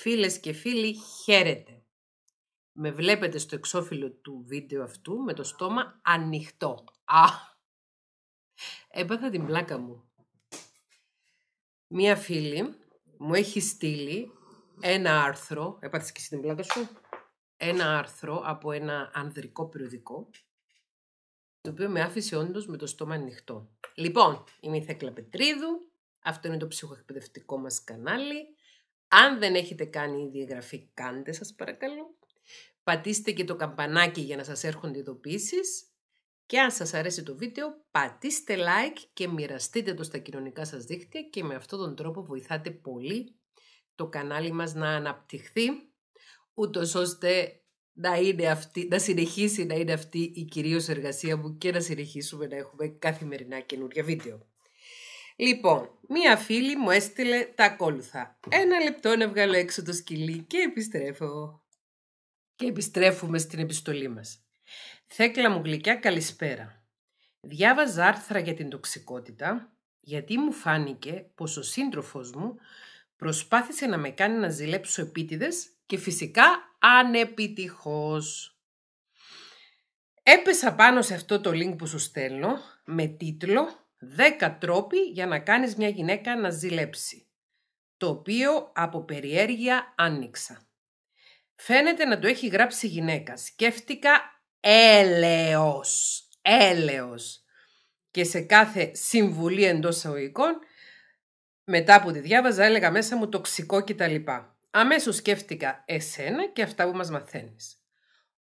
Φίλες και φίλοι, χαίρετε. Με βλέπετε στο εξώφυλλο του βίντεο αυτού με το στόμα ανοιχτό. Α! Έπαθα την πλάκα μου. Μία φίλη μου έχει στείλει ένα άρθρο, έπαθες και την πλάκα σου, ένα άρθρο από ένα ανδρικό περιοδικό, το οποίο με άφησε όντως με το στόμα ανοιχτό. Λοιπόν, είμαι η Θέκλα Πετρίδου, αυτό είναι το ψυχοεκπαιδευτικό μας κανάλι. Αν δεν έχετε κάνει ήδη εγγραφή, κάντε σας παρακαλώ. Πατήστε και το καμπανάκι για να σας έρχονται ειδοποίησεις. Και αν σας αρέσει το βίντεο, πατήστε like και μοιραστείτε το στα κοινωνικά σας δίκτυα και με αυτόν τον τρόπο βοηθάτε πολύ το κανάλι μας να αναπτυχθεί, ούτως ώστε να, είναι αυτή, να συνεχίσει να είναι αυτή η κυρίως εργασία μου και να συνεχίσουμε να έχουμε καθημερινά καινούργια βίντεο. Λοιπόν, μία φίλη μου έστειλε τα ακόλουθα. Ένα λεπτό να βγάλω έξω το σκυλί και επιστρέφω. Και επιστρέφουμε στην επιστολή μας. Θέκλα μου γλυκιά καλησπέρα. Διάβαζα άρθρα για την τοξικότητα, γιατί μου φάνηκε πως ο σύντροφος μου προσπάθησε να με κάνει να ζηλέψω επίτηδες και φυσικά ανεπιτυχώς. Έπεσα πάνω σε αυτό το link που σου στέλνω με τίτλο 10 τρόποι για να κάνεις μια γυναίκα να ζηλέψει, το οποίο από περιέργεια άνοιξα. Φαίνεται να το έχει γράψει γυναίκα. Σκέφτηκα έλεος, έλεος. Και σε κάθε συμβουλή εντός αγωγικών, μετά που τη διάβαζα έλεγα μέσα μου τοξικό κτλ. Αμέσως σκέφτηκα εσένα και αυτά που μας μαθαίνεις.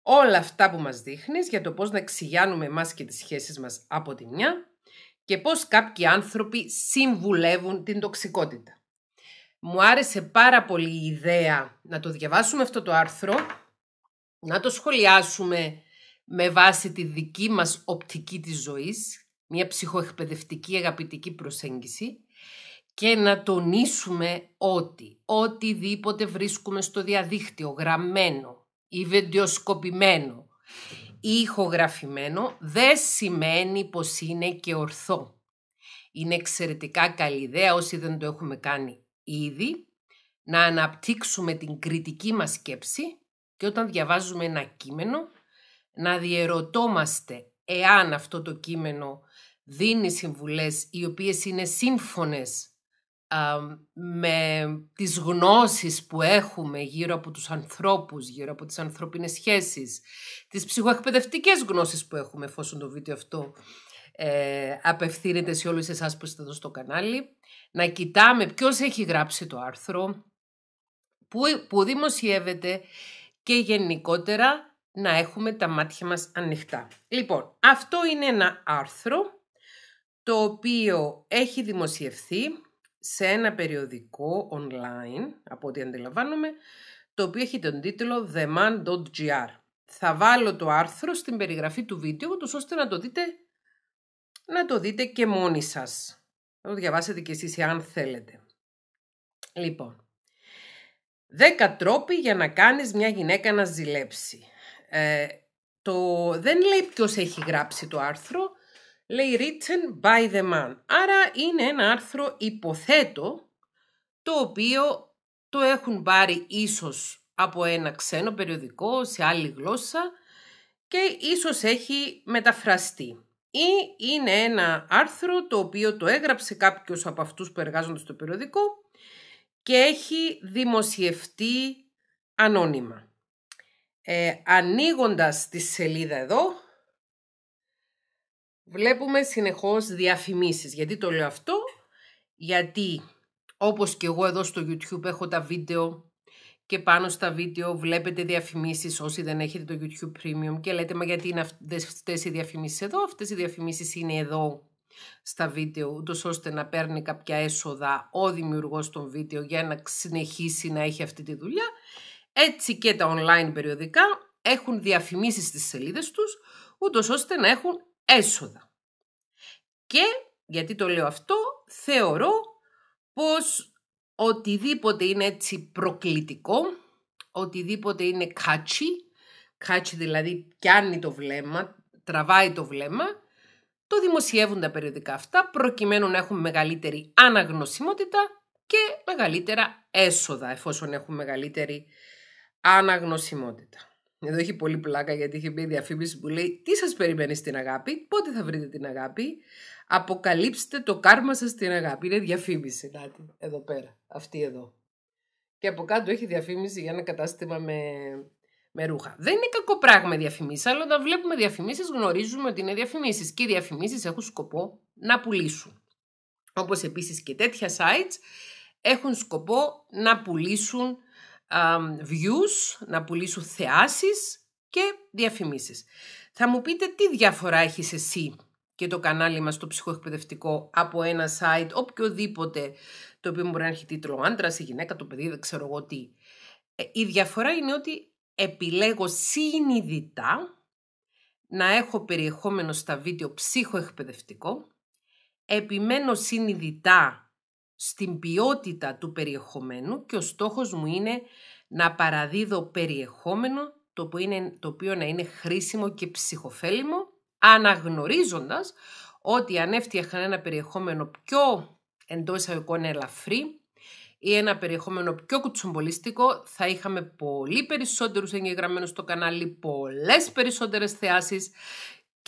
Όλα αυτά που μας δείχνεις για το πώς να εξηγιάνουμε εμάς και τις σχέσεις μας από τη μια και πώς κάποιοι άνθρωποι συμβουλεύουν την τοξικότητα. Μου άρεσε πάρα πολύ η ιδέα να το διαβάσουμε αυτό το άρθρο, να το σχολιάσουμε με βάση τη δική μας οπτική της ζωής, μια ψυχοεκπαιδευτική αγαπητική προσέγγιση και να τονίσουμε ότι οτιδήποτε βρίσκουμε στο διαδίκτυο γραμμένο ή βεντιοσκοπημένο ηχογραφημένο δεν σημαίνει πως είναι και ορθό. Είναι εξαιρετικά καλή ιδέα όσοι δεν το έχουμε κάνει ήδη να αναπτύξουμε την κριτική μας σκέψη και όταν διαβάζουμε ένα κείμενο να διερωτόμαστε εάν αυτό το κείμενο δίνει συμβουλές οι οποίες είναι σύμφωνες με τις γνώσεις που έχουμε γύρω από τους ανθρώπους, γύρω από τις ανθρώπινες σχέσεις, τις ψυχοεκπαιδευτικές γνώσεις που έχουμε εφόσον το βίντεο αυτό ε, απευθύνεται σε όλους εσάς που είστε εδώ στο κανάλι, να κοιτάμε ποιος έχει γράψει το άρθρο, που, που δημοσιεύεται και γενικότερα να έχουμε τα μάτια μας ανοιχτά. Λοιπόν, αυτό είναι ένα άρθρο το οποίο έχει δημοσιευθεί σε ένα περιοδικό online, από ό,τι αντιλαμβάνομαι, το οποίο έχει τον τίτλο theman.gr. Θα βάλω το άρθρο στην περιγραφή του βίντεο, τους ώστε να το δείτε, να το δείτε και μόνοι σας. Να το διαβάσετε και εσείς αν θέλετε. Λοιπόν, 10 τρόποι για να κάνεις μια γυναίκα να ζηλέψει. Ε, το, δεν λέει ποιος έχει γράψει το άρθρο, λέει written by the man. Άρα είναι ένα άρθρο υποθέτω το οποίο το έχουν πάρει ίσως από ένα ξένο περιοδικό σε άλλη γλώσσα και ίσως έχει μεταφραστεί. Ή είναι ένα άρθρο το οποίο το έγραψε κάποιος από αυτούς που εργάζονται στο περιοδικό και έχει δημοσιευτεί ανώνυμα. Ε, ανοίγοντας τη σελίδα εδώ, βλέπουμε συνεχώς διαφημίσεις. Γιατί το λέω αυτό, γιατί όπως και εγώ εδώ στο YouTube έχω τα βίντεο και πάνω στα βίντεο βλέπετε διαφημίσεις όσοι δεν έχετε το YouTube Premium και λέτε μα γιατί είναι αυτές οι διαφημίσεις εδώ, αυτές οι διαφημίσεις είναι εδώ στα βίντεο ούτως ώστε να παίρνει κάποια έσοδα ο δημιουργός των βίντεο για να συνεχίσει να έχει αυτή τη δουλειά. Έτσι και τα online περιοδικά έχουν διαφημίσεις στις σελίδες τους ούτως ώστε να έχουν έσοδα. Και, γιατί το λέω αυτό, θεωρώ πως οτιδήποτε είναι έτσι προκλητικό, οτιδήποτε είναι κάτσι, κάτσι δηλαδή πιάνει το βλέμμα, τραβάει το βλέμμα, το δημοσιεύουν τα περιοδικά αυτά προκειμένου να έχουν μεγαλύτερη αναγνωσιμότητα και μεγαλύτερα έσοδα εφόσον έχουν μεγαλύτερη αναγνωσιμότητα. Εδώ έχει πολύ πλάκα γιατί έχει μπει διαφήμιση που λέει «Τι σας περιμένει στην αγάπη, πότε θα βρείτε την αγάπη, αποκαλύψτε το κάρμα σας στην αγάπη». Είναι διαφήμιση, νάτι, εδώ πέρα, αυτή εδώ. Και από κάτω έχει διαφήμιση για ένα κατάστημα με, με ρούχα. Δεν είναι κακό πράγμα διαφημίσεις, αλλά όταν βλέπουμε διαφημίσεις, γνωρίζουμε ότι είναι διαφημίσεις. Και οι διαφημίσεις έχουν σκοπό να πουλήσουν. Όπως επίσης και τέτοια sites έχουν σκοπό να πουλήσουν views, να πουλήσω θεάσεις και διαφημίσεις. Θα μου πείτε τι διαφορά έχεις εσύ και το κανάλι μας το ψυχοεκπαιδευτικό από ένα site, οποιοδήποτε, το οποίο μπορεί να έχει τίτλο άντρας ή γυναίκα, το παιδί, δεν ξέρω εγώ τι. Ε, η διαφορά είναι ότι επιλέγω συνειδητά να έχω περιεχόμενο στα βίντεο ψυχοεκπαιδευτικό, επιμένω συνειδητά στην ποιότητα του περιεχομένου και ο στόχος μου είναι να παραδίδω περιεχόμενο το οποίο, είναι, το οποίο να είναι χρήσιμο και ψυχοφέλιμο αναγνωρίζοντας ότι αν έφτιαχνα ένα περιεχόμενο πιο εντός εισαγωγικών ελαφρύ ή ένα περιεχόμενο πιο κουτσομπολίστικο θα είχαμε πολύ περισσότερους εγγεγραμμένους στο κανάλι, πολλές περισσότερες θεάσεις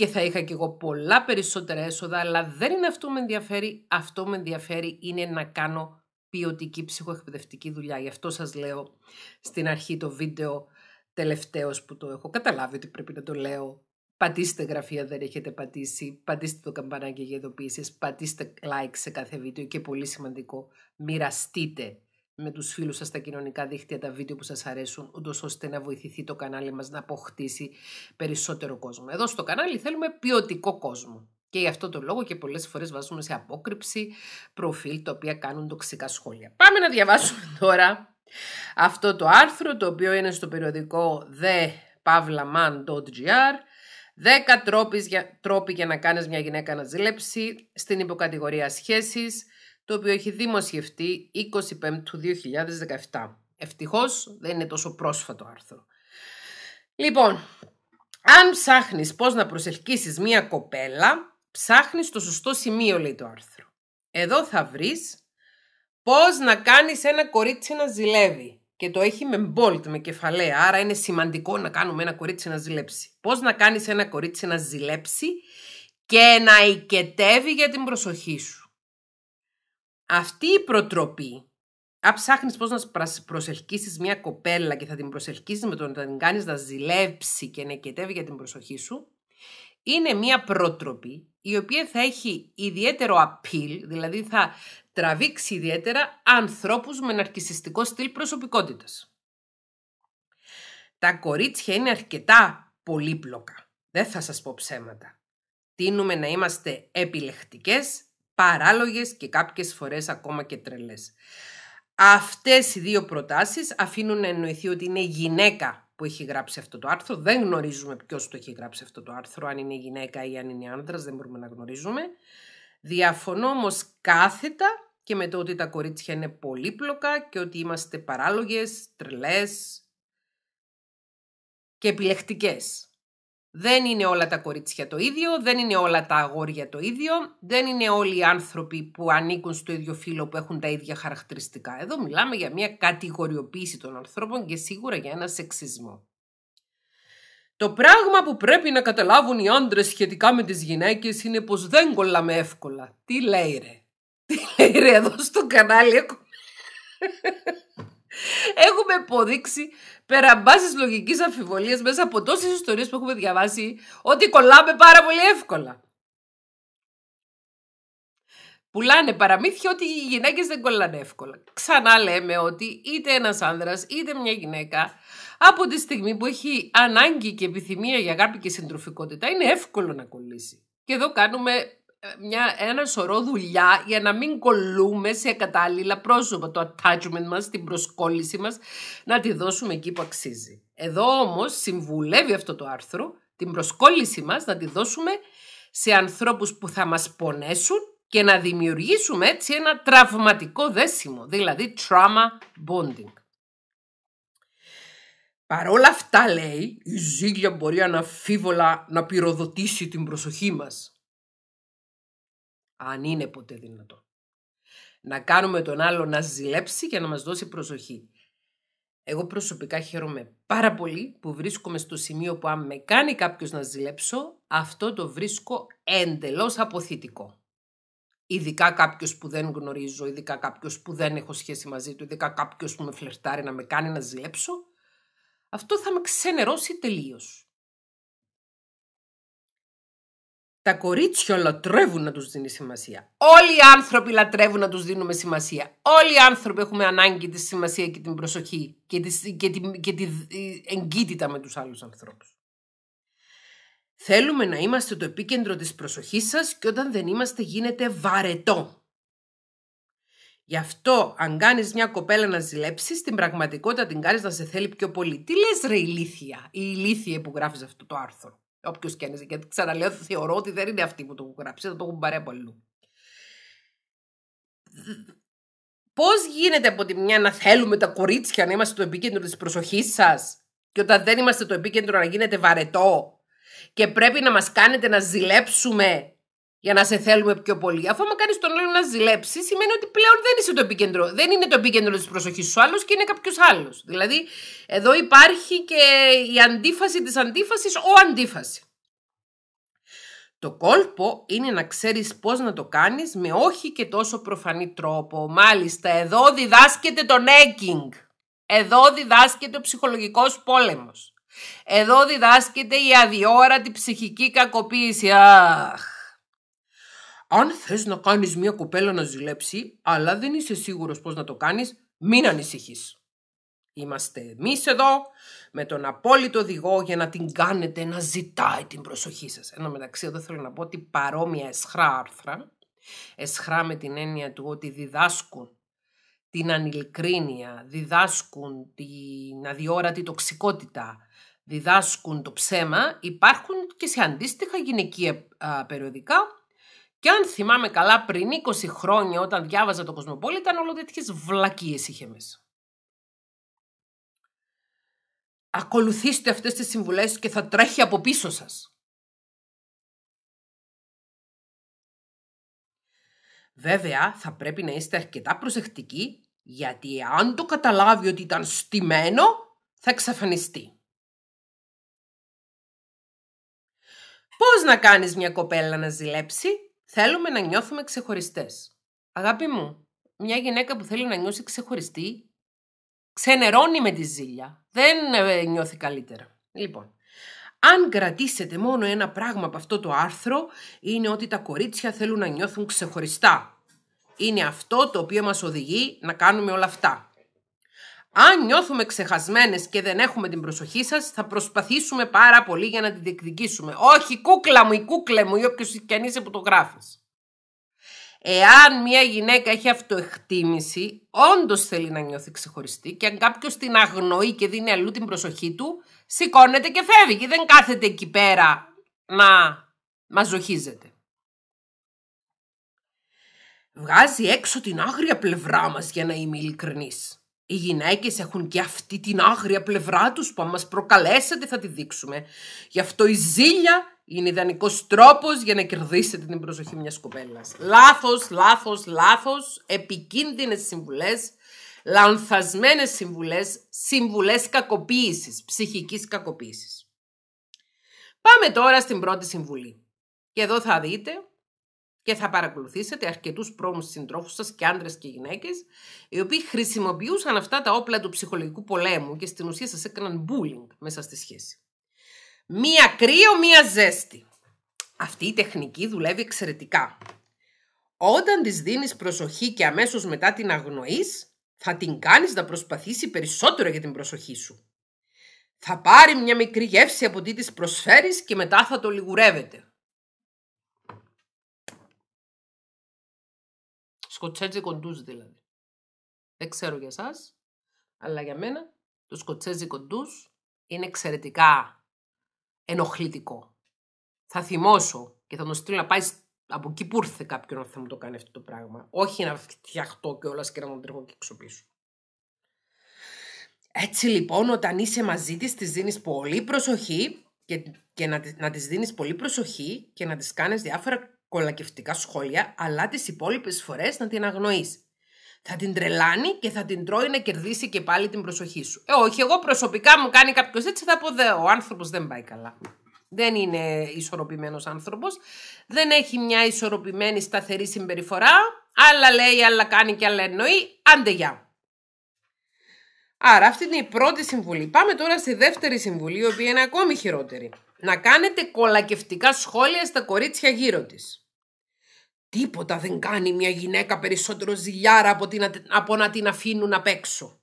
και θα είχα και εγώ πολλά περισσότερα έσοδα, αλλά δεν είναι αυτό που με ενδιαφέρει. Αυτό που με ενδιαφέρει είναι να κάνω ποιοτική ψυχοεκπαιδευτική δουλειά. Γι' αυτό σας λέω στην αρχή το βίντεο τελευταίος που το έχω καταλάβει ότι πρέπει να το λέω. Πατήστε γραφεία δεν έχετε πατήσει, πατήστε το καμπανάκι για ειδοποίησεις, πατήστε like σε κάθε βίντεο και πολύ σημαντικό, μοιραστείτε με τους φίλους σας τα κοινωνικά δίχτυα, τα βίντεο που σας αρέσουν, ούτως ώστε να βοηθηθεί το κανάλι μας να αποκτήσει περισσότερο κόσμο. Εδώ στο κανάλι θέλουμε ποιοτικό κόσμο. Και γι' αυτό το λόγο και πολλές φορές βάζουμε σε απόκρυψη προφίλ τα οποία κάνουν τοξικά σχόλια. Πάμε να διαβάσουμε τώρα αυτό το άρθρο το οποίο είναι στο περιοδικό thepavlaman.gr 10 τρόποι για, τρόποι για να κάνεις μια γυναίκα να ζηλέψει στην υποκατηγορία σχέσεις το οποίο έχει δημοσιευτεί 25 του 2017. Ευτυχώς δεν είναι τόσο πρόσφατο άρθρο. Λοιπόν, αν ψάχνεις πώς να προσελκύσεις μία κοπέλα, ψάχνεις το σωστό σημείο, λέει το άρθρο. Εδώ θα βρεις πώς να κάνεις ένα κορίτσι να ζηλεύει. Και το έχει με μπόλτ, με κεφαλαία, άρα είναι σημαντικό να κάνουμε ένα κορίτσι να ζηλέψει. Πώς να κάνεις ένα κορίτσι να ζηλέψει και να οικετεύει για την προσοχή σου αυτή η προτροπή, αν ψάχνεις πώς να προσελκύσεις μια κοπέλα και θα την προσελκύσεις με το να την κάνεις να ζηλέψει και να εκετεύει για την προσοχή σου, είναι μια πρότροπη η οποία θα έχει ιδιαίτερο appeal, δηλαδή θα τραβήξει ιδιαίτερα ανθρώπους με ναρκισιστικό στυλ προσωπικότητας. Τα κορίτσια είναι αρκετά πολύπλοκα. Δεν θα σας πω ψέματα. Τίνουμε να είμαστε επιλεκτικές παράλογες και κάποιες φορές ακόμα και τρελές. Αυτές οι δύο προτάσεις αφήνουν να εννοηθεί ότι είναι γυναίκα που έχει γράψει αυτό το άρθρο. Δεν γνωρίζουμε ποιος το έχει γράψει αυτό το άρθρο, αν είναι γυναίκα ή αν είναι αντρα δεν μπορούμε να γνωρίζουμε. Διαφωνώ όμως κάθετα και με το ότι τα κορίτσια είναι πολύπλοκα και ότι είμαστε παράλογες, τρελές και επιλεκτικές. Δεν είναι όλα τα κορίτσια το ίδιο, δεν είναι όλα τα αγόρια το ίδιο, δεν είναι όλοι οι άνθρωποι που ανήκουν στο ίδιο φύλλο που έχουν τα ίδια χαρακτηριστικά. Εδώ μιλάμε για μια κατηγοριοποίηση των ανθρώπων και σίγουρα για ένα σεξισμό. Το πράγμα που πρέπει να καταλάβουν οι άντρες σχετικά με τις γυναίκες είναι πως δεν κολλάμε εύκολα. Τι λέει ρε. Τι λέει ρε εδώ στο κανάλι. Έχουμε υποδείξει, πέρα μπάση λογικής αμφιβολίας μέσα από τόσες ιστορίες που έχουμε διαβάσει ότι κολλάμε πάρα πολύ εύκολα. Πουλάνε παραμύθια ότι οι γυναίκες δεν κολλάνε εύκολα. Ξανά λέμε ότι είτε ένας άνδρας είτε μια γυναίκα από τη στιγμή που έχει ανάγκη και επιθυμία για αγάπη και συντροφικότητα είναι εύκολο να κολλήσει. Και εδώ κάνουμε μια, ένα σωρό δουλειά για να μην κολλούμε σε κατάλληλα πρόσωπα. Το attachment μας, την προσκόλληση μας, να τη δώσουμε εκεί που αξίζει. Εδώ όμως συμβουλεύει αυτό το άρθρο την προσκόλληση μας να τη δώσουμε σε ανθρώπους που θα μας πονέσουν και να δημιουργήσουμε έτσι ένα τραυματικό δέσιμο, δηλαδή trauma bonding. Παρόλα αυτά λέει, η ζήλια μπορεί αναφίβολα να πυροδοτήσει την προσοχή μας αν είναι ποτέ δυνατό, Να κάνουμε τον άλλο να ζηλέψει και να μας δώσει προσοχή. Εγώ προσωπικά χαίρομαι πάρα πολύ που βρίσκομαι στο σημείο που αν με κάνει κάποιος να ζηλέψω, αυτό το βρίσκω εντελώς αποθητικό. Ειδικά κάποιος που δεν γνωρίζω, ειδικά κάποιος που δεν έχω σχέση μαζί του, ειδικά κάποιος που με φλερτάρει να με κάνει να ζηλέψω, αυτό θα με ξενερώσει τελείως. Τα κορίτσια λατρεύουν να τους δίνει σημασία. Όλοι οι άνθρωποι λατρεύουν να τους δίνουμε σημασία. Όλοι οι άνθρωποι έχουμε ανάγκη τη σημασία και την προσοχή και τη, και τη, και τη ε, εγκύτητα με τους άλλους ανθρώπους. Θέλουμε να είμαστε το επίκεντρο της προσοχής σας και όταν δεν είμαστε γίνεται βαρετό. Γι' αυτό αν κάνεις μια κοπέλα να ζηλέψεις, στην πραγματικότητα την κάνεις να σε θέλει πιο πολύ. Τι λες ρε η ηλίθια που γράφεις αυτό το άρθρο. Όποιος και αν Γιατί ξαναλέω, θεωρώ ότι δεν είναι αυτοί που το έχουν γράψει, θα το έχουν από αλλού. Πώς γίνεται από τη μια να θέλουμε τα κορίτσια να είμαστε το επίκεντρο της προσοχής σας, και όταν δεν είμαστε το επίκεντρο να γίνεται βαρετό και πρέπει να μας κάνετε να ζηλέψουμε για να σε θέλουμε πιο πολύ. Αφού με κάνεις τον άλλο να ζηλέψεις, σημαίνει ότι πλέον δεν είσαι το επίκεντρο. Δεν είναι το επίκεντρο της προσοχής σου άλλο και είναι κάποιος άλλος. Δηλαδή, εδώ υπάρχει και η αντίφαση της αντίφασης, ο αντίφαση. Το κόλπο είναι να ξέρεις πώς να το κάνεις με όχι και τόσο προφανή τρόπο. Μάλιστα, εδώ διδάσκεται το νέκινγκ. Εδώ διδάσκεται ο ψυχολογικός πόλεμος. Εδώ διδάσκεται η αδιόρατη ψυχική κακοποίηση. Αχ, αν θες να κάνεις μια κοπέλα να ζηλέψει, αλλά δεν είσαι σίγουρος πώς να το κάνεις, μην ανησυχείς. Είμαστε εμείς εδώ με τον απόλυτο οδηγό για να την κάνετε να ζητάει την προσοχή σας. Ενώ μεταξύ εδώ θέλω να πω ότι παρόμοια εσχρά άρθρα, εσχρά με την έννοια του ότι διδάσκουν την ανηλικρίνεια, διδάσκουν την αδιόρατη τοξικότητα, διδάσκουν το ψέμα, υπάρχουν και σε αντίστοιχα γυναικεία περιοδικά και αν θυμάμαι καλά, πριν 20 χρόνια, όταν διάβαζα το ήταν όλο τέτοιες βλακίες είχε μέσα. Ακολουθήστε αυτές τις συμβουλές και θα τρέχει από πίσω σας. Βέβαια, θα πρέπει να είστε αρκετά προσεκτικοί, γιατί αν το καταλάβει ότι ήταν στημένο, θα εξαφανιστεί. Πώς να κάνεις μια κοπέλα να ζηλέψει? Θέλουμε να νιώθουμε ξεχωριστές. Αγάπη μου, μια γυναίκα που θέλει να νιώσει ξεχωριστή, ξενερώνει με τη ζήλια. Δεν ε, νιώθει καλύτερα. Λοιπόν, αν κρατήσετε μόνο ένα πράγμα από αυτό το άρθρο, είναι ότι τα κορίτσια θέλουν να νιώθουν ξεχωριστά. Είναι αυτό το οποίο μας οδηγεί να κάνουμε όλα αυτά. Αν νιώθουμε ξεχασμένες και δεν έχουμε την προσοχή σας, θα προσπαθήσουμε πάρα πολύ για να την διεκδικήσουμε. Όχι, κούκλα μου, η κούκλε μου, ή όποιος και αν είσαι που το γράφεις. Εάν μια γυναίκα έχει αυτοεκτίμηση, όντως θέλει να νιώθει ξεχωριστή και αν κάποιος την αγνοεί και δίνει αλλού την προσοχή του, σηκώνεται και φεύγει. Και δεν κάθεται εκεί πέρα να μαζοχίζεται. Βγάζει έξω την άγρια πλευρά μας για να είμαι ειλικρινής. Οι γυναίκες έχουν και αυτή την άγρια πλευρά τους που αν μας προκαλέσετε θα τη δείξουμε. Γι' αυτό η ζήλια είναι ιδανικός τρόπος για να κερδίσετε την προσοχή μιας κοπέλας. Λάθος, λάθος, λάθος, επικίνδυνες συμβουλές, λανθασμένες συμβουλές, συμβουλές κακοποίησης, ψυχικής κακοποίησης. Πάμε τώρα στην πρώτη συμβουλή. Και εδώ θα δείτε και θα παρακολουθήσετε αρκετούς πρώμους συντρόφους σας και άντρες και γυναίκες, οι οποίοι χρησιμοποιούσαν αυτά τα όπλα του ψυχολογικού πολέμου και στην ουσία σας έκαναν bullying μέσα στη σχέση. Μία κρύο, μία ζέστη. Αυτή η τεχνική δουλεύει εξαιρετικά. Όταν της δίνεις προσοχή και αμέσως μετά την αγνοείς, θα την κάνεις να προσπαθήσει περισσότερο για την προσοχή σου. Θα πάρει μια μικρή γεύση από τι της προσφέρεις και μετά θα το λιγουρεύεται. Σκοτσέζι κοντούς δηλαδή. Δεν ξέρω για εσάς, αλλά για μένα το σκοτσέζι κοντούς είναι εξαιρετικά ενοχλητικό. Θα θυμώσω και θα τον στείλω να πάει από εκεί που ήρθε κάποιον να μου το κάνει αυτό το πράγμα. Όχι να φτιαχτώ κιόλας και να τον τρέχω και έξω Έτσι λοιπόν, όταν είσαι μαζί της, της δίνεις πολύ προσοχή και, να, να της δίνεις πολύ προσοχή και να της κάνεις διάφορα κολακευτικά σχόλια, αλλά τις υπόλοιπες φορές να την αγνοείς. Θα την τρελάνει και θα την τρώει να κερδίσει και πάλι την προσοχή σου. Ε, όχι, εγώ προσωπικά μου κάνει κάποιος έτσι, θα πω δε, ο άνθρωπος δεν πάει καλά. Δεν είναι ισορροπημένος άνθρωπος, δεν έχει μια ισορροπημένη σταθερή συμπεριφορά, άλλα λέει, άλλα κάνει και άλλα εννοεί, άντε γεια. Άρα αυτή είναι η πρώτη συμβουλή. Πάμε τώρα στη δεύτερη συμβουλή, η οποία είναι ακόμη χειρότερη. Να κάνετε κολακευτικά σχόλια στα κορίτσια γύρω της. Τίποτα δεν κάνει μια γυναίκα περισσότερο ζηλιάρα από, την, από να την αφήνουν απ' έξω.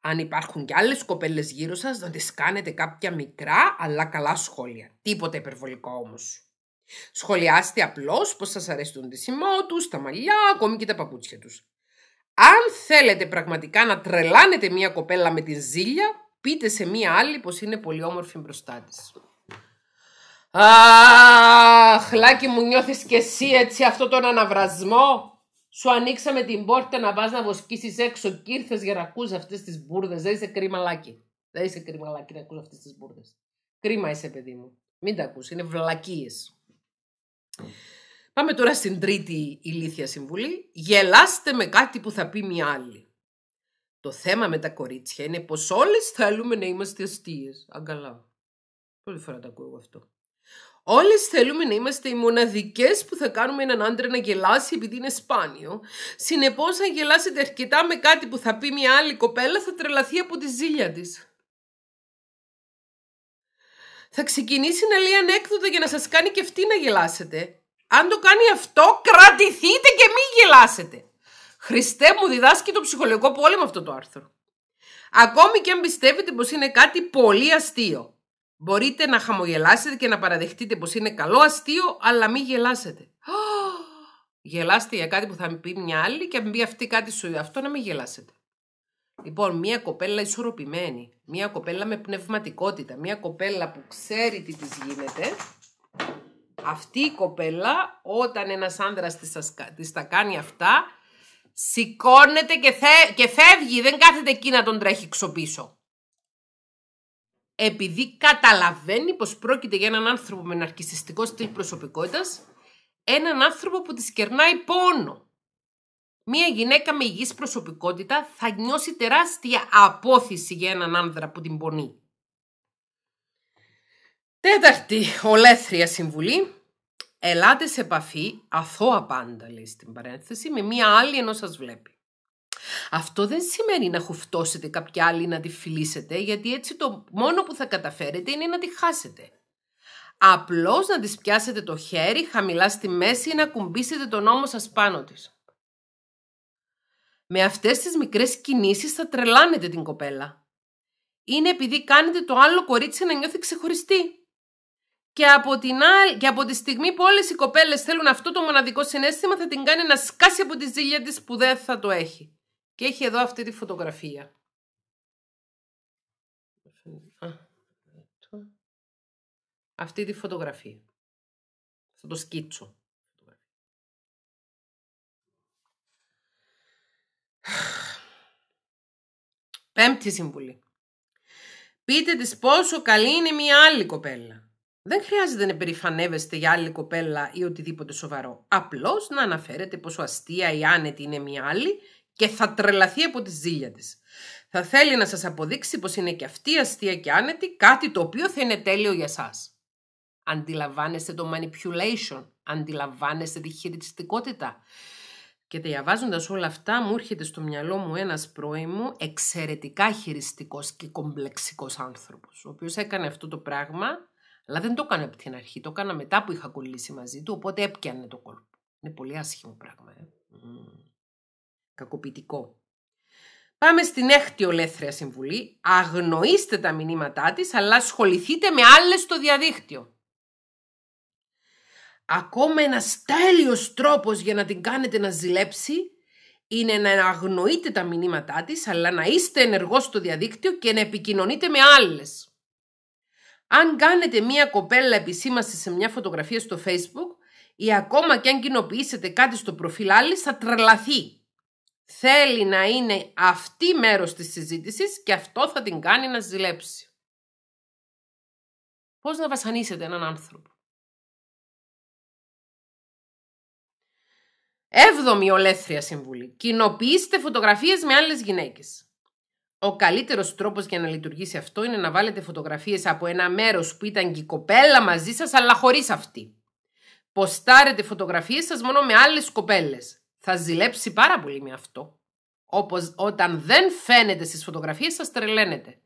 Αν υπάρχουν κι άλλες κοπέλες γύρω σας, να τις κάνετε κάποια μικρά αλλά καλά σχόλια. Τίποτα υπερβολικό όμως. Σχολιάστε απλώς πως σας αρέσουν τη σημό τους, τα μαλλιά, ακόμη και τα παπούτσια τους. Αν θέλετε πραγματικά να τρελάνετε μια κοπέλα με τη ζήλια, πείτε σε μια άλλη πως είναι πολύ όμορφη μπροστά της. Αχ, λάκι μου νιώθεις και εσύ έτσι αυτό τον αναβρασμό. Σου ανοίξαμε την πόρτα να πας να βοσκήσεις έξω και ήρθες για να ακούς αυτές τις μπουρδες. Δεν είσαι κρίμα Δεν είσαι κρίμα να ακούς αυτές τις μπουρδες. Κρίμα είσαι παιδί μου. Μην τα ακούς, είναι βλακίες. Πάμε τώρα στην τρίτη ηλίθια συμβουλή. Γελάστε με κάτι που θα πει μια άλλη. Το θέμα με τα κορίτσια είναι πως όλες θέλουμε να είμαστε αστείες. Αγκαλά. Πρώτη φορά τα ακούω αυτό. Όλες θέλουμε να είμαστε οι μοναδικές που θα κάνουμε έναν άντρα να γελάσει επειδή είναι σπάνιο. Συνεπώς, αν γελάσετε αρκετά με κάτι που θα πει μια άλλη κοπέλα, θα τρελαθεί από τη ζήλια της. Θα ξεκινήσει να λέει ανέκδοτα για να σας κάνει και αυτή να γελάσετε. Αν το κάνει αυτό, κρατηθείτε και μη γελάσετε. Χριστέ μου διδάσκει το ψυχολογικό πόλεμο αυτό το άρθρο. Ακόμη και αν πιστεύετε πως είναι κάτι πολύ αστείο. Μπορείτε να χαμογελάσετε και να παραδεχτείτε πως είναι καλό αστείο, αλλά μην γελάσετε. Γελάστε για κάτι που θα πει μια άλλη και αν πει αυτή κάτι σου, αυτό να μην γελάσετε. Λοιπόν, μια κοπέλα ισορροπημένη, μια κοπέλα με πνευματικότητα, μια κοπέλα που ξέρει τι της γίνεται, αυτή η κοπέλα όταν ένας άνδρας της, τα κάνει αυτά, σηκώνεται και, και φεύγει, δεν κάθεται εκεί να τον τρέχει ξοπίσω επειδή καταλαβαίνει πως πρόκειται για έναν άνθρωπο με ναρκισιστικό στυλ προσωπικότητας, έναν άνθρωπο που της κερνάει πόνο. Μία γυναίκα με υγιής προσωπικότητα θα νιώσει τεράστια απόθυση για έναν άνδρα που την πονεί. Τέταρτη ολέθρια συμβουλή. Ελάτε σε επαφή, αθώα πάντα λέει στην παρένθεση, με μία άλλη ενώ σας βλέπει. Αυτό δεν σημαίνει να χουφτώσετε κάποια άλλη να τη φιλήσετε, γιατί έτσι το μόνο που θα καταφέρετε είναι να τη χάσετε. Απλώς να της πιάσετε το χέρι χαμηλά στη μέση ή να κουμπίσετε τον ώμο σας πάνω της. Με αυτές τις μικρές κινήσεις θα τρελάνετε την κοπέλα. Είναι επειδή κάνετε το άλλο κορίτσι να νιώθει ξεχωριστή. Και από, την και από τη στιγμή που όλες οι κοπέλες θέλουν αυτό το μοναδικό συνέστημα θα την κάνει να σκάσει από τη ζήλια της που δεν θα το έχει. Και έχει εδώ αυτή τη φωτογραφία. Αυτή τη φωτογραφία. Θα το σκίτσο. Πέμπτη συμβουλή. Πείτε της πόσο καλή είναι μια άλλη κοπέλα. Δεν χρειάζεται να υπερηφανεύεστε για άλλη κοπέλα ή οτιδήποτε σοβαρό. Απλώς να αναφέρετε πόσο αστεία ή άνετη είναι μια άλλη και θα τρελαθεί από τη ζήλια της. Θα θέλει να σας αποδείξει πως είναι και αυτή αστεία και άνετη, κάτι το οποίο θα είναι τέλειο για σας. Αντιλαμβάνεστε το manipulation, αντιλαμβάνεστε τη χειριστικότητα. Και διαβάζοντας όλα αυτά μου έρχεται στο μυαλό μου ένας πρώην μου εξαιρετικά χειριστικός και κομπλεξικός άνθρωπος, ο οποίος έκανε αυτό το πράγμα, αλλά δεν το έκανε από την αρχή, το έκανα μετά που είχα κολλήσει μαζί του, οπότε έπιανε το κόλπο. Είναι πολύ άσχημο πράγμα. Ε κακοποιητικό. Πάμε στην έκτη ολέθρια συμβουλή. Αγνοήστε τα μηνύματά της, αλλά ασχοληθείτε με άλλες στο διαδίκτυο. Ακόμα ένας τέλειος τρόπος για να την κάνετε να ζηλέψει είναι να αγνοείτε τα μηνύματά της, αλλά να είστε ενεργός στο διαδίκτυο και να επικοινωνείτε με άλλες. Αν κάνετε μία κοπέλα επισήμαση σε μια φωτογραφία στο facebook ή ακόμα και αν κοινοποιήσετε κάτι στο προφίλ άλλη θα τρελαθεί. Θέλει να είναι αυτή μέρος της συζήτησης και αυτό θα την κάνει να ζηλέψει. Πώς να βασανίσετε έναν άνθρωπο. Έβδομη ολέθρια συμβουλή. Κοινοποιήστε φωτογραφίες με άλλες γυναίκες. Ο καλύτερος τρόπος για να λειτουργήσει αυτό είναι να βάλετε φωτογραφίες από ένα μέρος που ήταν και η κοπέλα μαζί σας αλλά χωρίς αυτή. Ποστάρετε φωτογραφίες σας μόνο με άλλες κοπέλες. Θα ζηλέψει πάρα πολύ με αυτό. Όπως όταν δεν φαίνεται στις φωτογραφίες σας τρελαίνετε.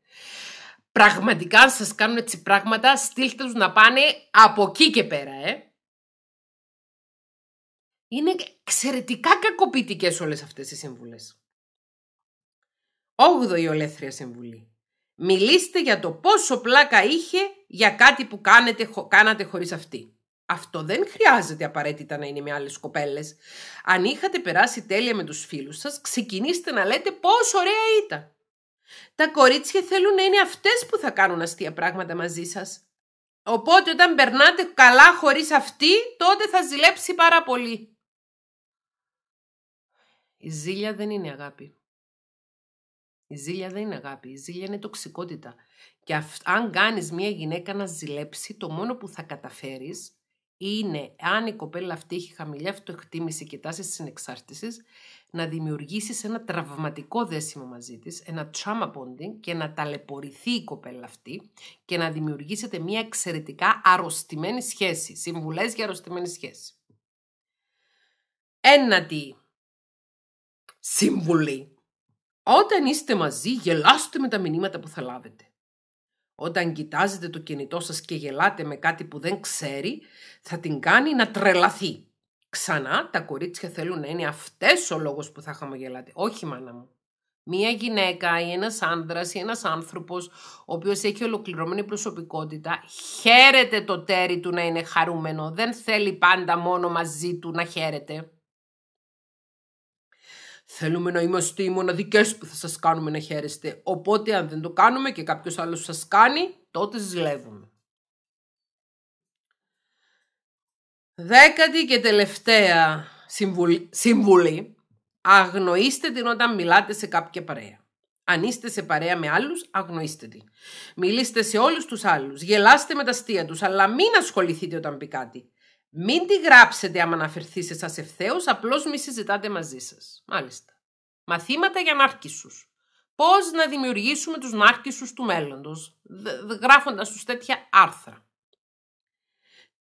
Πραγματικά αν σας κάνουν έτσι πράγματα, στείλτε τους να πάνε από εκεί και πέρα, ε. Είναι εξαιρετικά κακοποιητικές όλες αυτές οι σύμβουλες. Όγδοη ολέθρια συμβουλή. Μιλήστε για το πόσο πλάκα είχε για κάτι που κάνετε, κάνατε χωρίς αυτή. Αυτό δεν χρειάζεται απαραίτητα να είναι με άλλες κοπέλες. Αν είχατε περάσει τέλεια με τους φίλους σας, ξεκινήστε να λέτε πόσο ωραία ήταν. Τα κορίτσια θέλουν να είναι αυτές που θα κάνουν αστεία πράγματα μαζί σας. Οπότε όταν περνάτε καλά χωρίς αυτή, τότε θα ζηλέψει πάρα πολύ. Η ζήλια δεν είναι αγάπη. Η ζήλια δεν είναι αγάπη. Η ζήλια είναι τοξικότητα. Και αν κάνεις μια γυναίκα να ζηλέψει, το μόνο που θα καταφέρεις είναι αν η κοπέλα αυτή έχει χαμηλή αυτοεκτίμηση και τάση τη συνεξάρτησης, να δημιουργήσει ένα τραυματικό δέσιμο μαζί της, ένα trauma bonding και να ταλαιπωρηθεί η κοπέλα αυτή και να δημιουργήσετε μια εξαιρετικά αρρωστημένη σχέση. Συμβουλές για αρρωστημένη σχέση. Ένατη σύμβουλη. Όταν είστε μαζί, γελάστε με τα μηνύματα που θα λάβετε όταν κοιτάζετε το κινητό σας και γελάτε με κάτι που δεν ξέρει, θα την κάνει να τρελαθεί. Ξανά τα κορίτσια θέλουν να είναι αυτές ο λόγος που θα χαμογελάτε. Όχι μάνα μου. Μία γυναίκα ή ένας άνδρας ή ένας άνθρωπος ο οποίος έχει ολοκληρωμένη προσωπικότητα χαίρεται το τέρι του να είναι χαρούμενο. Δεν θέλει πάντα μόνο μαζί του να χαίρεται. Θέλουμε να είμαστε οι μοναδικές που θα σας κάνουμε να χαίρεστε. Οπότε, αν δεν το κάνουμε και κάποιος άλλος σας κάνει, τότε ζηλεύουμε. Δέκατη και τελευταία συμβουλή, συμβουλή. Αγνοήστε την όταν μιλάτε σε κάποια παρέα. Αν είστε σε παρέα με άλλους, αγνοήστε την. Μιλήστε σε όλους τους άλλους. Γελάστε με τα αστεία τους, αλλά μην ασχοληθείτε όταν πει κάτι. Μην τη γράψετε άμα αναφερθεί σε σας ευθέως, απλώς μη συζητάτε μαζί σας. Μάλιστα. Μαθήματα για νάρκισους. Πώς να δημιουργήσουμε τους νάρκισους του μέλλοντος, γράφοντας τους τέτοια άρθρα.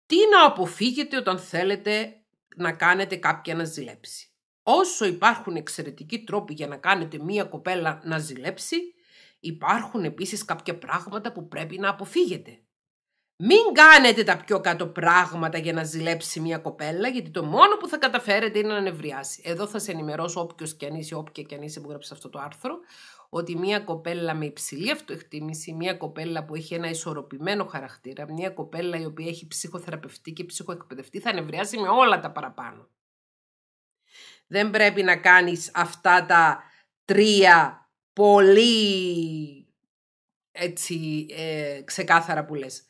Τι να αποφύγετε όταν θέλετε να κάνετε κάποια να ζηλέψει. Όσο υπάρχουν εξαιρετικοί τρόποι για να κάνετε μία κοπέλα να ζηλέψει, υπάρχουν επίσης κάποια πράγματα που πρέπει να αποφύγετε. Μην κάνετε τα πιο κάτω πράγματα για να ζηλέψει μια κοπέλα, γιατί το μόνο που θα καταφέρετε είναι να νευριάσει. Εδώ θα σε ενημερώσω όποιος και αν είσαι, όποια και αν είσαι που γράψει αυτό το άρθρο, ότι μια κοπέλα με υψηλή αυτοεκτίμηση, μια κοπέλα που έχει ένα ισορροπημένο χαρακτήρα, μια κοπέλα η οποία έχει ψυχοθεραπευτεί και ψυχοεκπαιδευτεί, θα νευριάσει με όλα τα παραπάνω. Δεν πρέπει να κάνεις αυτά τα τρία πολύ έτσι ε, ξεκάθαρα που λες.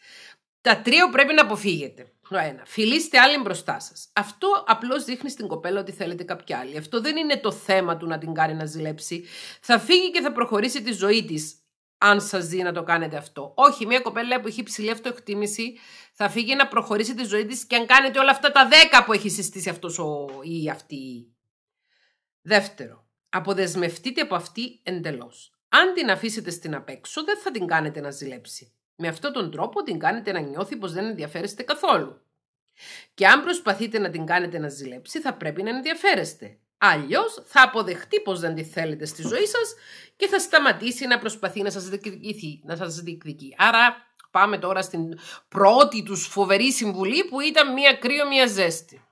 Τα τρία πρέπει να αποφύγετε. Το ένα. Φιλήστε άλλη μπροστά σας. Αυτό απλώς δείχνει στην κοπέλα ότι θέλετε κάποια άλλη. Αυτό δεν είναι το θέμα του να την κάνει να ζηλέψει. Θα φύγει και θα προχωρήσει τη ζωή της, αν σας δει να το κάνετε αυτό. Όχι, μια κοπέλα που έχει ψηλή αυτοεκτίμηση θα φύγει να προχωρήσει τη ζωή της και αν κάνετε όλα αυτά τα δέκα που έχει συστήσει αυτός ο... ή αυτή. Δεύτερο. Αποδεσμευτείτε από αυτή εντελώς. Αν την αφήσετε στην απέξω, δεν θα την κάνετε να ζηλέψει. Με αυτόν τον τρόπο την κάνετε να νιώθει πως δεν ενδιαφέρεστε καθόλου. Και αν προσπαθείτε να την κάνετε να ζηλέψει, θα πρέπει να ενδιαφέρεστε. Αλλιώς θα αποδεχτεί πως δεν τη θέλετε στη ζωή σας και θα σταματήσει να προσπαθεί να σας διεκδικηθεί, να σας διεκδικεί. Άρα, πάμε τώρα στην πρώτη τους φοβερή συμβουλή που ήταν μία κρύο, μία ζέστη.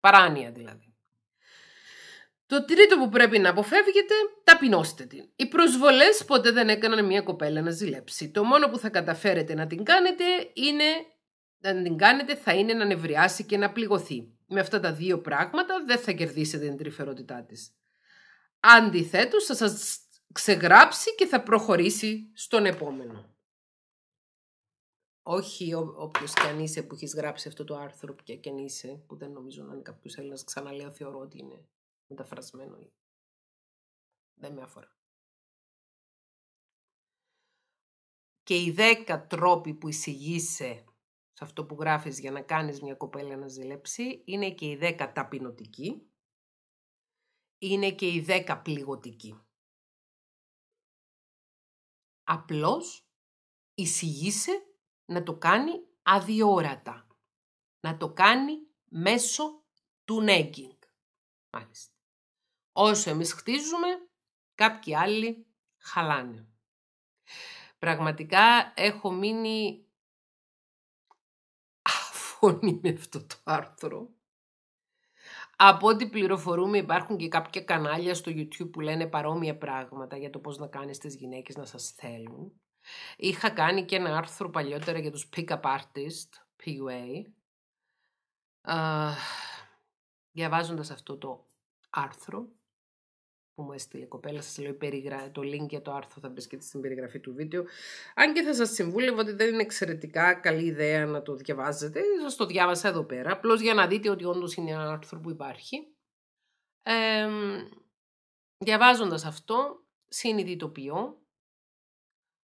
Παράνοια δηλαδή. Το τρίτο που πρέπει να αποφεύγετε, ταπεινώστε την. Οι προσβολές ποτέ δεν έκαναν μια κοπέλα να ζηλέψει. Το μόνο που θα καταφέρετε να την κάνετε είναι. Να την κάνετε θα είναι να νευριάσει και να πληγωθεί. Με αυτά τα δύο πράγματα δεν θα κερδίσετε την τρυφερότητά της. Αντιθέτως θα σας ξεγράψει και θα προχωρήσει στον επόμενο. Όχι ό, όποιος αν είσαι που έχεις γράψει αυτό το άρθρο, που και αν είσαι, που δεν νομίζω να είναι κάποιος Έλληνας, ξαναλέω θεωρώ ότι είναι μεταφρασμένο. Δεν με αφορά. Και οι δέκα τρόποι που εισηγείσαι σε αυτό που γράφεις για να κάνεις μια κοπέλα να ζηλέψει, είναι και οι δέκα ταπεινωτικοί, είναι και οι δέκα πληγωτικοί. Απλώς εισηγείσαι να το κάνει αδιόρατα, να το κάνει μέσω του νέγκινγκ. Μάλιστα. Όσο εμείς χτίζουμε, κάποιοι άλλοι χαλάνε. Πραγματικά έχω μείνει αφωνή με αυτό το άρθρο. Από ό,τι πληροφορούμε υπάρχουν και κάποια κανάλια στο YouTube που λένε παρόμοια πράγματα για το πώς να κάνεις τις γυναίκες να σας θέλουν. Είχα κάνει και ένα άρθρο παλιότερα για τους pick-up artist, PUA. Uh, διαβάζοντας αυτό το άρθρο, που μου έστειλε η κοπέλα. Σας λέω το link για το άρθρο θα βρίσκεται στην περιγραφή του βίντεο. Αν και θα σας συμβούλευα ότι δεν είναι εξαιρετικά καλή ιδέα να το διαβάζετε, σας το διάβασα εδώ πέρα. Απλώς για να δείτε ότι όντως είναι ένα άρθρο που υπάρχει. Ε, διαβάζοντας αυτό, συνειδητοποιώ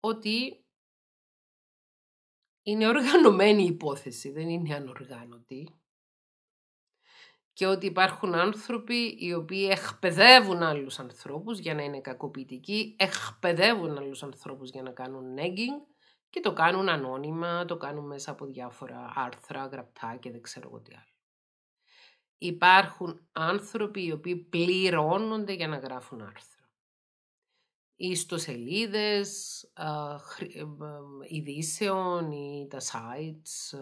ότι είναι οργανωμένη η υπόθεση, δεν είναι ανοργάνωτη και ότι υπάρχουν άνθρωποι οι οποίοι εκπαιδεύουν άλλους ανθρώπους για να είναι κακοποιητικοί, εκπαιδεύουν άλλους ανθρώπους για να κάνουν nagging και το κάνουν ανώνυμα, το κάνουν μέσα από διάφορα άρθρα, γραπτά και δεν ξέρω εγώ τι άλλο. Υπάρχουν άνθρωποι οι οποίοι πληρώνονται για να γράφουν άρθρα. Ιστοσελίδες, ε, ε, ε, ειδήσεων ή τα sites,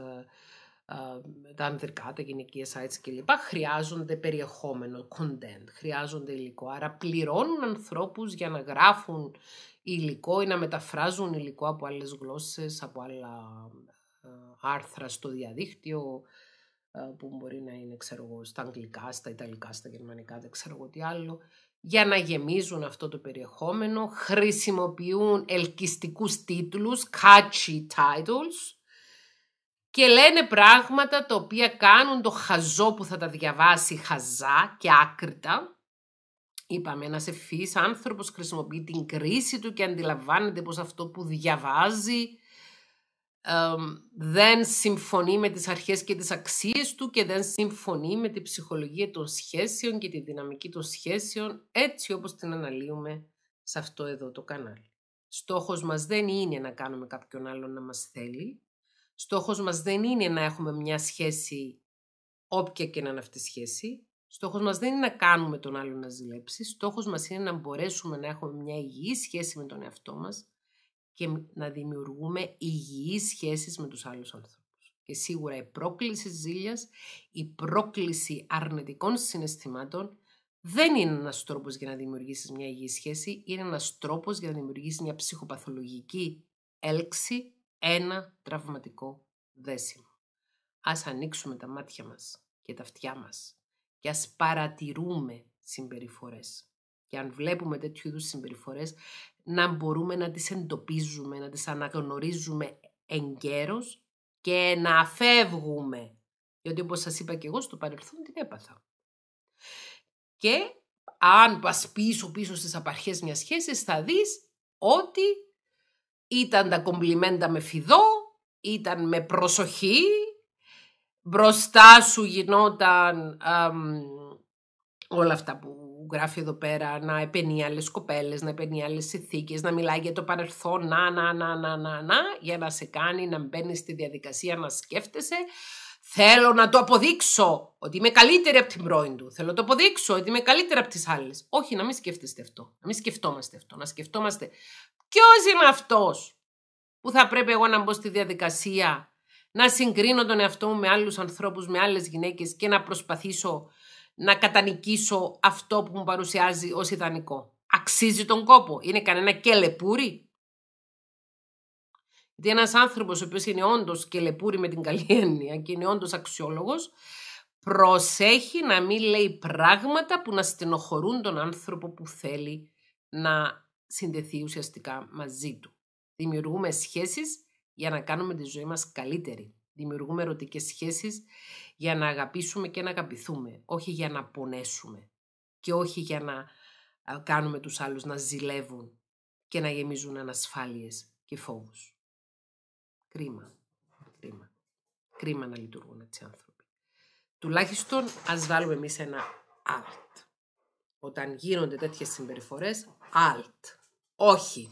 ε, τα ανδρικά, τα γυναικεία sites κλπ. χρειάζονται περιεχόμενο, content, χρειάζονται υλικό. Άρα πληρώνουν ανθρώπους για να γράφουν υλικό ή να μεταφράζουν υλικό από άλλες γλώσσες, από άλλα ε, άρθρα στο διαδίκτυο ε, που μπορεί να είναι ξέρω εγώ, στα αγγλικά, στα ιταλικά, στα γερμανικά, δεν ξέρω εγώ τι άλλο, για να γεμίζουν αυτό το περιεχόμενο, χρησιμοποιούν ελκυστικούς τίτλους, catchy titles, και λένε πράγματα τα οποία κάνουν το χαζό που θα τα διαβάσει χαζά και άκρητα. Είπαμε, ένας ευφύης άνθρωπος χρησιμοποιεί την κρίση του και αντιλαμβάνεται πως αυτό που διαβάζει δεν συμφωνεί με τις αρχές και τις αξίες του και δεν συμφωνεί με τη ψυχολογία των σχέσεων και τη δυναμική των σχέσεων έτσι όπως την αναλύουμε σε αυτό εδώ το κανάλι. Στόχος μας δεν είναι να κάνουμε κάποιον άλλον να μας θέλει, Στόχος μας δεν είναι να έχουμε μια σχέση όποια και να είναι αυτή σχέση. Στόχος μας δεν είναι να κάνουμε τον άλλον να ζηλέψει. Στόχος μας είναι να μπορέσουμε να έχουμε μια υγιή σχέση με τον εαυτό μας και να δημιουργούμε υγιείς σχέσεις με τους άλλους ανθρώπους. Και σίγουρα η πρόκληση ζήλιας, η πρόκληση αρνητικών συναισθημάτων δεν είναι ένας τρόπος για να δημιουργήσεις μια υγιή σχέση, είναι ένας τρόπος για να δημιουργήσεις μια ψυχοπαθολογική έλξη ένα τραυματικό δέσιμο. Ας ανοίξουμε τα μάτια μας και τα αυτιά μας και ας παρατηρούμε συμπεριφορές. Και αν βλέπουμε τέτοιου είδους συμπεριφορές, να μπορούμε να τις εντοπίζουμε, να τις αναγνωρίζουμε εγκαίρως και να φεύγουμε. Γιατί όπως σας είπα και εγώ στο παρελθόν την έπαθα. Και αν πας πίσω πίσω στις απαρχές μιας σχέσης θα δεις ότι ήταν τα κομπλιμέντα με φιδό, ήταν με προσοχή, μπροστά σου γινόταν όλα αυτά που γράφει εδώ πέρα, να επενεί άλλες κοπέλες, να επενεί άλλε ηθίκε, να μιλάει για το παρελθόν, να, να, να, να, να, να, για να σε κάνει να μπαίνεις στη διαδικασία να σκέφτεσαι. Θέλω να το αποδείξω ότι είμαι καλύτερη από την πρώην του. Θέλω να το αποδείξω ότι είμαι καλύτερη από τις άλλες. Όχι, να μην σκέφτεστε αυτό. Να μην σκεφτόμαστε αυτό. Να σκεφτόμαστε Ποιος είναι αυτός που θα πρέπει εγώ να μπω στη διαδικασία να συγκρίνω τον εαυτό μου με άλλους ανθρώπους, με άλλες γυναίκες και να προσπαθήσω να κατανικήσω αυτό που μου παρουσιάζει ως ιδανικό. Αξίζει τον κόπο. Είναι κανένα κελεπούρι. Γιατί ένας άνθρωπος ο οποίος είναι όντως κελεπούρι με την καλή έννοια και είναι όντως αξιόλογος, προσέχει να μην λέει πράγματα που να στενοχωρούν τον άνθρωπο που θέλει να συνδεθεί ουσιαστικά μαζί του. Δημιουργούμε σχέσεις για να κάνουμε τη ζωή μας καλύτερη. Δημιουργούμε ερωτικές σχέσεις για να αγαπήσουμε και να αγαπηθούμε, όχι για να πονέσουμε και όχι για να κάνουμε τους άλλους να ζηλεύουν και να γεμίζουν ανασφάλειες και φόβους. Κρίμα, κρίμα. Κρίμα να λειτουργούν έτσι άνθρωποι. Τουλάχιστον ας βάλουμε εμείς ένα alt. Όταν γίνονται τέτοιες συμπεριφορές, alt όχι.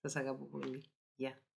Σας αγαπώ πολύ. Γεια. Yeah.